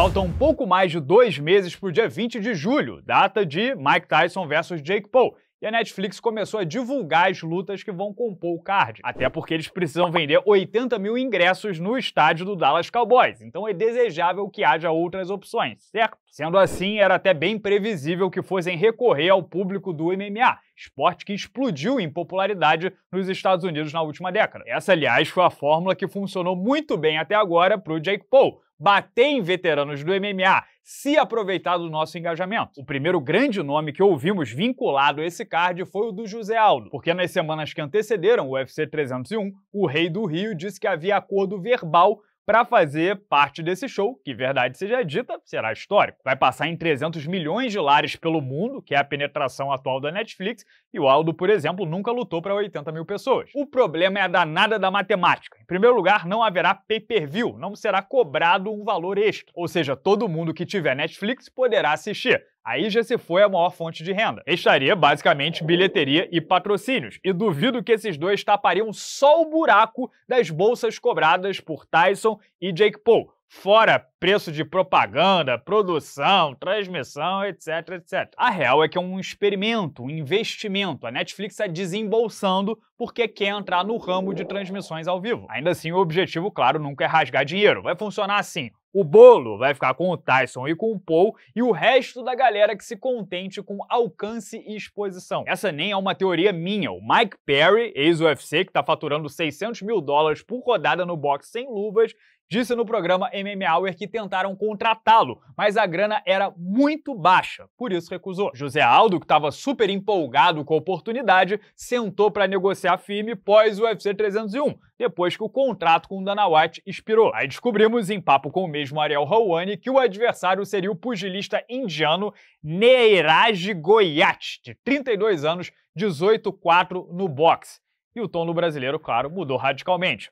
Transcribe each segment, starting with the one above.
Faltam um pouco mais de dois meses para o dia 20 de julho, data de Mike Tyson versus Jake Paul. E a Netflix começou a divulgar as lutas que vão compor o card. Até porque eles precisam vender 80 mil ingressos no estádio do Dallas Cowboys, então é desejável que haja outras opções, certo? Sendo assim, era até bem previsível que fossem recorrer ao público do MMA, esporte que explodiu em popularidade nos Estados Unidos na última década. Essa, aliás, foi a fórmula que funcionou muito bem até agora para o Jake Paul bater em veteranos do MMA, se aproveitar do nosso engajamento. O primeiro grande nome que ouvimos vinculado a esse card foi o do José Aldo, porque nas semanas que antecederam o UFC 301, o Rei do Rio disse que havia acordo verbal para fazer parte desse show, que, verdade seja dita, será histórico. Vai passar em 300 milhões de lares pelo mundo, que é a penetração atual da Netflix, e o Aldo, por exemplo, nunca lutou para 80 mil pessoas. O problema é a danada da matemática. Em primeiro lugar, não haverá pay-per-view, não será cobrado um valor extra. Ou seja, todo mundo que tiver Netflix poderá assistir. Aí já se foi a maior fonte de renda. Estaria basicamente bilheteria e patrocínios. E duvido que esses dois tapariam só o buraco das bolsas cobradas por Tyson e Jake Paul. Fora preço de propaganda, produção, transmissão, etc, etc. A real é que é um experimento, um investimento. A Netflix está desembolsando porque quer entrar no ramo de transmissões ao vivo. Ainda assim, o objetivo, claro, nunca é rasgar dinheiro. Vai funcionar assim o bolo vai ficar com o Tyson e com o Paul e o resto da galera que se contente com alcance e exposição. Essa nem é uma teoria minha. O Mike Perry, ex-UFC, que está faturando 600 mil dólares por rodada no boxe sem luvas, disse no programa MMA Hour que tentaram contratá-lo, mas a grana era muito baixa, por isso recusou. José Aldo, que estava super empolgado com a oportunidade, sentou para negociar firme pós o UFC 301, depois que o contrato com Dana White expirou. Aí descobrimos, em papo com o mesmo Ariel Hawani, que o adversário seria o pugilista indiano Neiraj Goyat, de 32 anos, 18-4 no boxe. E o tom do brasileiro, claro, mudou radicalmente.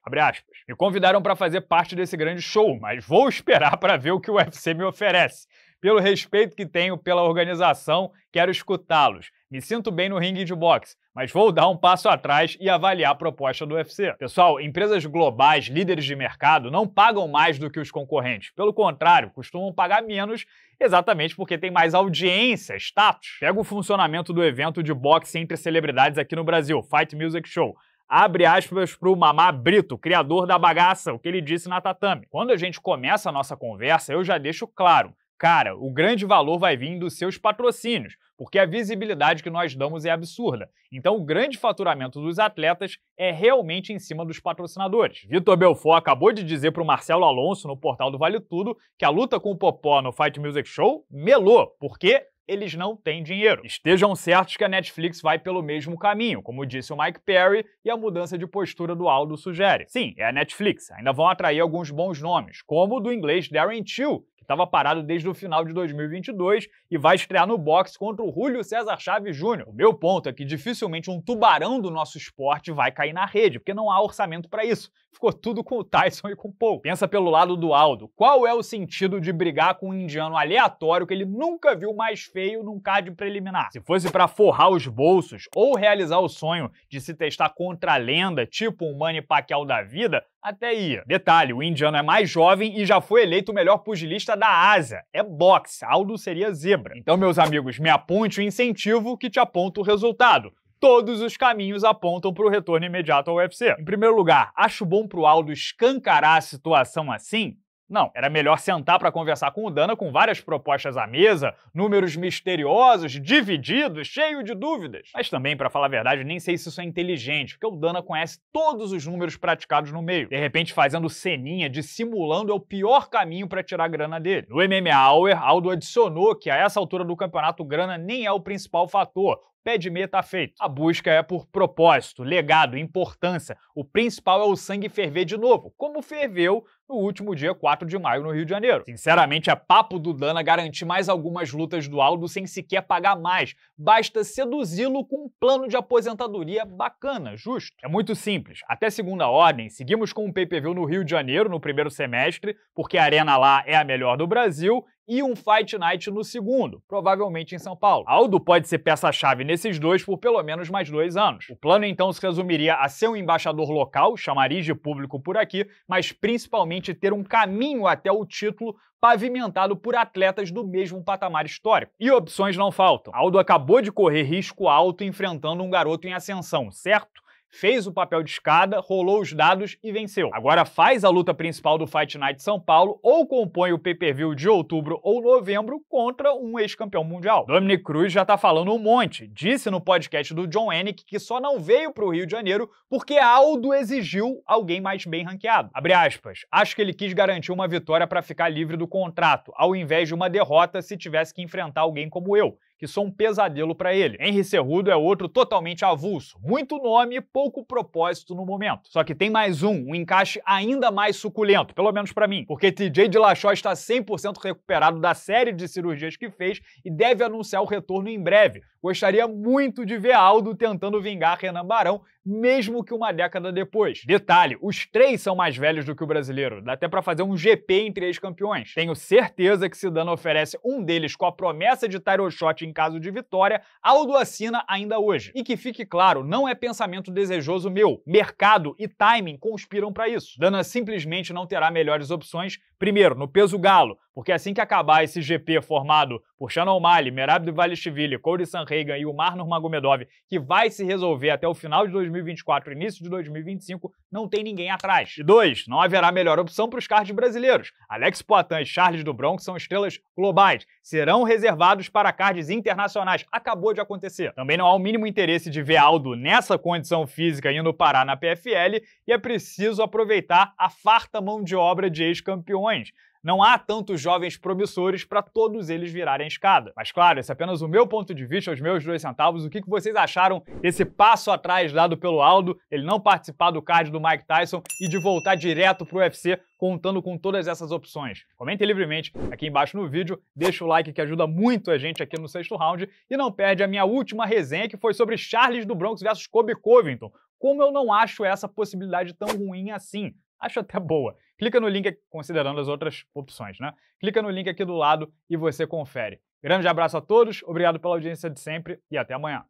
Me convidaram para fazer parte desse grande show, mas vou esperar para ver o que o UFC me oferece. Pelo respeito que tenho pela organização, quero escutá-los. Me sinto bem no ringue de boxe, mas vou dar um passo atrás e avaliar a proposta do UFC. Pessoal, empresas globais, líderes de mercado, não pagam mais do que os concorrentes. Pelo contrário, costumam pagar menos exatamente porque tem mais audiência, status. Pega o funcionamento do evento de boxe entre celebridades aqui no Brasil, Fight Music Show abre aspas para o Mamá Brito, criador da bagaça, o que ele disse na tatame. Quando a gente começa a nossa conversa, eu já deixo claro, Cara, o grande valor vai vir dos seus patrocínios, porque a visibilidade que nós damos é absurda. Então, o grande faturamento dos atletas é realmente em cima dos patrocinadores. Vitor Belfort acabou de dizer para o Marcelo Alonso, no portal do Vale Tudo, que a luta com o Popó no Fight Music Show melou, porque eles não têm dinheiro. Estejam certos que a Netflix vai pelo mesmo caminho, como disse o Mike Perry e a mudança de postura do Aldo sugere. Sim, é a Netflix. Ainda vão atrair alguns bons nomes, como o do inglês Darren Till, estava parado desde o final de 2022 e vai estrear no boxe contra o Julio César Chaves Júnior. O meu ponto é que dificilmente um tubarão do nosso esporte vai cair na rede, porque não há orçamento para isso. Ficou tudo com o Tyson e com o Paul. Pensa pelo lado do Aldo. Qual é o sentido de brigar com um indiano aleatório que ele nunca viu mais feio num card preliminar? Se fosse para forrar os bolsos ou realizar o sonho de se testar contra a lenda, tipo um Manny Pacquiao da vida, até ia. Detalhe, o indiano é mais jovem e já foi eleito o melhor pugilista da asa. É boxe, Aldo seria zebra. Então, meus amigos, me aponte o incentivo que te aponta o resultado todos os caminhos apontam para o retorno imediato ao UFC. Em primeiro lugar, acho bom pro Aldo escancarar a situação assim não, era melhor sentar para conversar com o Dana com várias propostas à mesa, números misteriosos, divididos, cheio de dúvidas. Mas também, para falar a verdade, nem sei se isso é inteligente, porque o Dana conhece todos os números praticados no meio. De repente, fazendo ceninha, dissimulando é o pior caminho para tirar a grana dele. No MMA Hour, Aldo adicionou que a essa altura do campeonato grana nem é o principal fator pé de meia está feito. A busca é por propósito, legado, importância. O principal é o sangue ferver de novo, como ferveu no último dia 4 de maio no Rio de Janeiro. Sinceramente, é papo do Dana garantir mais algumas lutas do Aldo sem sequer pagar mais. Basta seduzi-lo com um plano de aposentadoria bacana, justo. É muito simples. Até segunda ordem, seguimos com o um pay-per-view no Rio de Janeiro no primeiro semestre, porque a arena lá é a melhor do Brasil e um Fight Night no segundo, provavelmente em São Paulo. Aldo pode ser peça-chave nesses dois por pelo menos mais dois anos. O plano então se resumiria a ser um embaixador local, chamariz de público por aqui, mas principalmente ter um caminho até o título pavimentado por atletas do mesmo patamar histórico. E opções não faltam. Aldo acabou de correr risco alto enfrentando um garoto em ascensão, certo? fez o papel de escada, rolou os dados e venceu. Agora faz a luta principal do Fight Night São Paulo ou compõe o pay-per-view de outubro ou novembro contra um ex-campeão mundial. Dominic Cruz já tá falando um monte. Disse no podcast do John Anik que só não veio pro Rio de Janeiro porque Aldo exigiu alguém mais bem ranqueado. Abre aspas. Acho que ele quis garantir uma vitória para ficar livre do contrato, ao invés de uma derrota se tivesse que enfrentar alguém como eu que são um pesadelo para ele. Henry Cerrudo é outro totalmente avulso, muito nome e pouco propósito no momento. Só que tem mais um, um encaixe ainda mais suculento, pelo menos para mim, porque TJ Dillashaw está 100% recuperado da série de cirurgias que fez e deve anunciar o retorno em breve, Gostaria muito de ver Aldo tentando vingar Renan Barão, mesmo que uma década depois. Detalhe, os três são mais velhos do que o brasileiro, dá até para fazer um GP entre ex-campeões. Tenho certeza que se Dano oferece um deles com a promessa de title shot em caso de vitória, Aldo assina ainda hoje. E que fique claro, não é pensamento desejoso meu. Mercado e timing conspiram para isso. Dana simplesmente não terá melhores opções, primeiro, no peso galo, porque assim que acabar esse GP formado por Shannon O'Malley, Merab Dvalishvili, Cody San Reagan e o Marnor Magomedov, que vai se resolver até o final de 2024, início de 2025, não tem ninguém atrás. E dois, não haverá melhor opção para os cards brasileiros. Alex Poitin e Charles do Bronx são estrelas globais, serão reservados para cards internacionais. Acabou de acontecer. Também não há o mínimo interesse de ver Aldo nessa condição física indo parar na PFL e é preciso aproveitar a farta mão de obra de ex-campeões. Não há tantos jovens promissores para todos eles virarem escada. Mas claro, esse é apenas o meu ponto de vista, os meus dois centavos. O que vocês acharam desse passo atrás dado pelo Aldo, ele não participar do card do Mike Tyson e de voltar direto para o UFC contando com todas essas opções? Comente livremente aqui embaixo no vídeo, deixa o like que ajuda muito a gente aqui no sexto round e não perde a minha última resenha que foi sobre Charles do Bronx versus Kobe Covington. Como eu não acho essa possibilidade tão ruim assim acho até boa. Clica no link, considerando as outras opções, né? Clica no link aqui do lado e você confere. Grande abraço a todos, obrigado pela audiência de sempre e até amanhã.